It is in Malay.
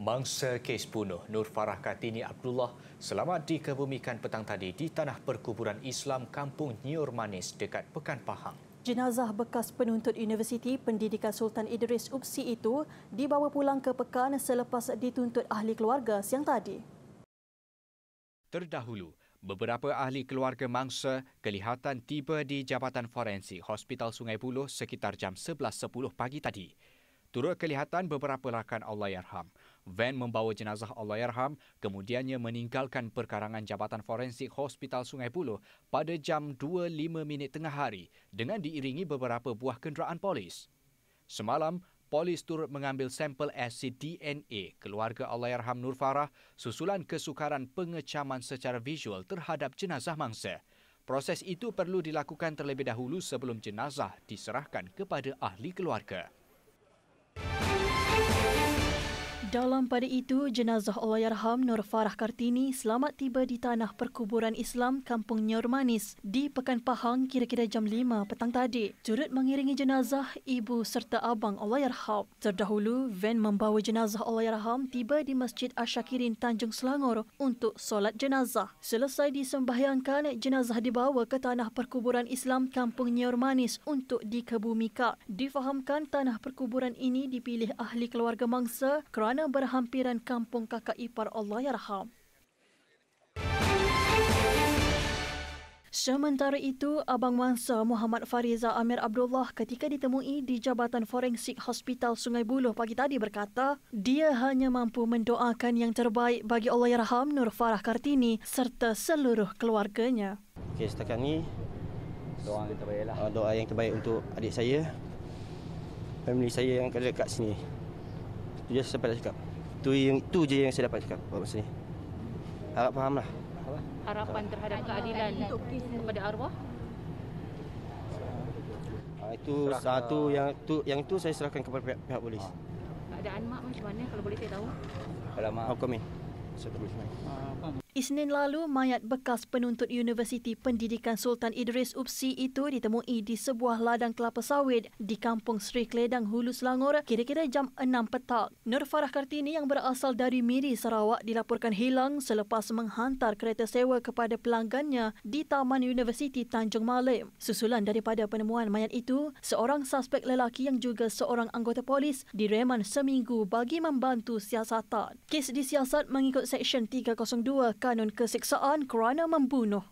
mangsa kes bunuh Nur Farah Kartini Abdullah selamat dikebumikan petang tadi di tanah perkuburan Islam Kampung Nyur Manis dekat Pekan Pahang. Jenazah bekas penuntut Universiti Pendidikan Sultan Idris Upsi itu dibawa pulang ke Pekan selepas dituntut ahli keluarga siang tadi. Terdahulu, beberapa ahli keluarga mangsa kelihatan tiba di Jabatan Forensik Hospital Sungai Buloh sekitar jam 11.10 pagi tadi. Turut kelihatan beberapa rakan Allahyarham. Van membawa jenazah Allahyarham kemudiannya meninggalkan perkarangan Jabatan Forensik Hospital Sungai Buloh pada jam 2.05 minit tengah hari dengan diiringi beberapa buah kenderaan polis. Semalam, polis turut mengambil sampel asid DNA keluarga Allahyarham Nur Farah susulan kesukaran pengecaman secara visual terhadap jenazah mangsa. Proses itu perlu dilakukan terlebih dahulu sebelum jenazah diserahkan kepada ahli keluarga. Dalam pada itu, jenazah Allahyarham Nur Farah Kartini selamat tiba di tanah perkuburan Islam Kampung Nyormanis di Pekan Pahang kira-kira jam 5 petang tadi. Turut mengiringi jenazah ibu serta abang Allahyarham. Terdahulu, van membawa jenazah Allahyarham tiba di Masjid Ashakirin Tanjung Selangor untuk solat jenazah. Selesai disembahyangkan, jenazah dibawa ke tanah perkuburan Islam Kampung Nyormanis untuk dikebumikan. Difahamkan tanah perkuburan ini dipilih ahli keluarga mangsa kerana tanah berhampiran kampung kakak ipar Allahyarham. Sementara itu, Abang Mansa Muhammad Fariza Amir Abdullah ketika ditemui di Jabatan Forensik Hospital Sungai Buloh pagi tadi berkata, dia hanya mampu mendoakan yang terbaik bagi Allahyarham Nur Farah Kartini serta seluruh keluarganya. Okay, setakat ini, doa yang terbaik lah. Ah, doa yang terbaik untuk adik saya, family saya yang ada dekat sini. Itu je sempat nak cakap Itu, yang, itu je yang saya dapat cakap Buat masa ni Harap faham lah Harapan terhadap keadilan Untuk kepada arwah Ah, itu satu yang tu yang tu saya serahkan kepada pihak, pihak polis. Keadaan mak macam mana kalau boleh saya tahu? Kalau mak. Oh, kami. Saya terus main. Ah, apa Isnin lalu, mayat bekas penuntut Universiti Pendidikan Sultan Idris Upsi itu ditemui di sebuah ladang kelapa sawit di kampung Sri Kledang, Hulu Selangor kira-kira jam 6 petang. Nur Farah Kartini yang berasal dari Miri, Sarawak dilaporkan hilang selepas menghantar kereta sewa kepada pelanggannya di Taman Universiti Tanjung Malim. Susulan daripada penemuan mayat itu, seorang suspek lelaki yang juga seorang anggota polis direman seminggu bagi membantu siasatan. Kes disiasat mengikut Seksyen 302 kanun Kesiksaan kerana membunuh.